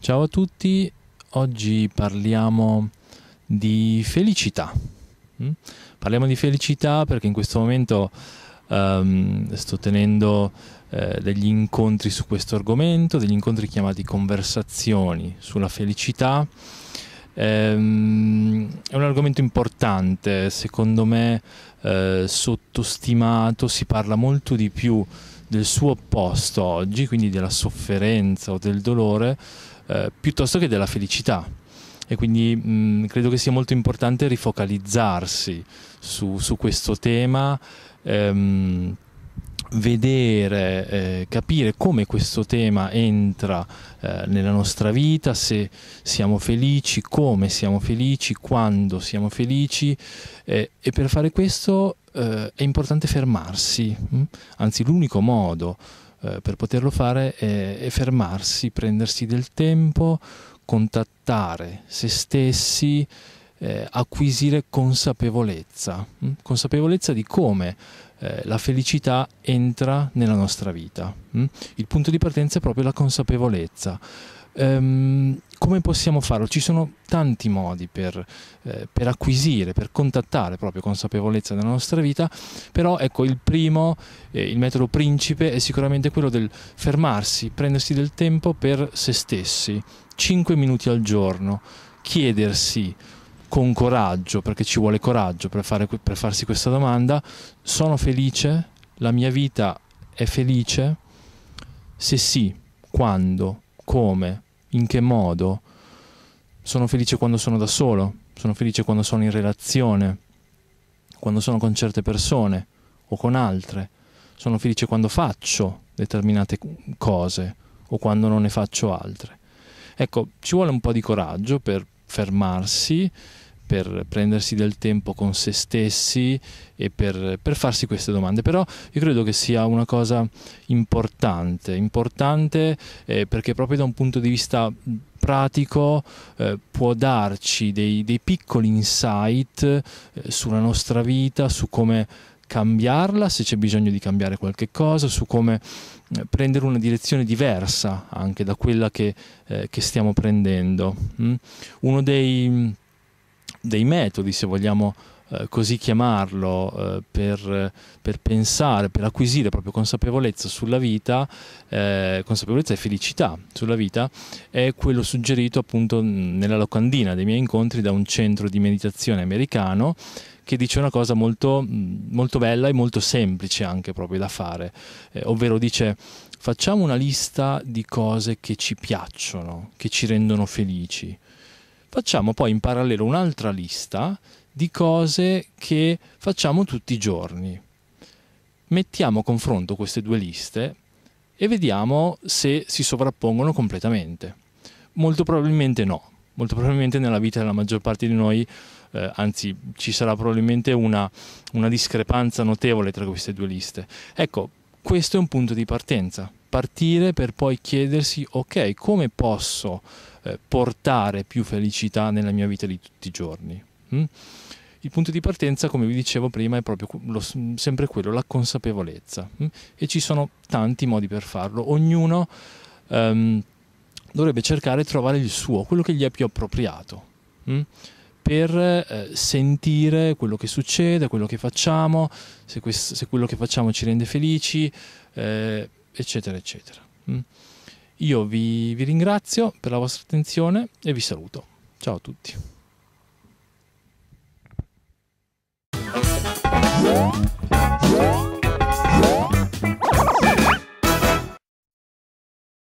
Ciao a tutti, oggi parliamo di felicità. Mm? Parliamo di felicità perché in questo momento um, sto tenendo eh, degli incontri su questo argomento, degli incontri chiamati conversazioni sulla felicità Ehm, è un argomento importante, secondo me eh, sottostimato, si parla molto di più del suo opposto oggi, quindi della sofferenza o del dolore, eh, piuttosto che della felicità. E quindi mh, mm, credo che sia molto importante rifocalizzarsi su, su questo tema. Ehm, vedere, eh, capire come questo tema entra eh, nella nostra vita, se siamo felici, come siamo felici, quando siamo felici eh, e per fare questo eh, è importante fermarsi, hm? anzi l'unico modo eh, per poterlo fare è, è fermarsi, prendersi del tempo, contattare se stessi, eh, acquisire consapevolezza, mm? consapevolezza di come eh, la felicità entra nella nostra vita. Mm? Il punto di partenza è proprio la consapevolezza. Ehm, come possiamo farlo? Ci sono tanti modi per, eh, per, acquisire, per contattare proprio consapevolezza della nostra vita, però ecco il primo, eh, il metodo principe è sicuramente quello del fermarsi, prendersi del tempo per se stessi, 5 minuti al giorno, chiedersi con coraggio, perché ci vuole coraggio per, fare, per farsi questa domanda, sono felice? La mia vita è felice? Se sì, quando? Come? In che modo? Sono felice quando sono da solo, sono felice quando sono in relazione, quando sono con certe persone o con altre, sono felice quando faccio determinate cose o quando non ne faccio altre. Ecco, ci vuole un po' di coraggio per fermarsi per prendersi del tempo con se stessi e per, per, farsi queste domande. Però io credo che sia una cosa importante, importante eh, perché proprio da un punto di vista pratico eh, può darci dei, dei piccoli insight eh, sulla nostra vita, su come cambiarla, se c'è bisogno di cambiare qualche cosa, su come eh, prendere una direzione diversa anche da quella che, eh, che stiamo prendendo. Mm? Uno dei dei metodi, se vogliamo eh, così chiamarlo, eh, per, per, pensare, per acquisire proprio consapevolezza sulla vita, eh, consapevolezza e felicità sulla vita, è quello suggerito appunto mm, nella locandina dei miei incontri da un centro di meditazione americano che dice una cosa molto, mm, molto bella e molto semplice anche proprio da fare, eh, ovvero dice facciamo una lista di cose che ci piacciono, che ci rendono felici facciamo poi in parallelo un'altra lista di cose che facciamo tutti i giorni. Mettiamo a confronto queste due liste e vediamo se si sovrappongono completamente. Molto probabilmente no, molto probabilmente nella vita della maggior parte di noi, eh, anzi ci sarà probabilmente una, una discrepanza notevole tra queste due liste. Ecco, questo è un punto di partenza partire per poi chiedersi ok come posso eh, portare più felicità nella mia vita di tutti i giorni. Mm? Il punto di partenza, come vi dicevo prima, è proprio lo, sempre quello, la consapevolezza. Mm? E ci sono tanti modi per farlo, ognuno ehm, dovrebbe cercare di trovare il suo, quello che gli è più appropriato. Mm? per eh, sentire quello che succede, quello che facciamo, se, questo, se, quello che facciamo ci rende felici, eh, eccetera, eccetera. Mm. Io vi, vi ringrazio per la vostra attenzione e vi saluto. Ciao a tutti.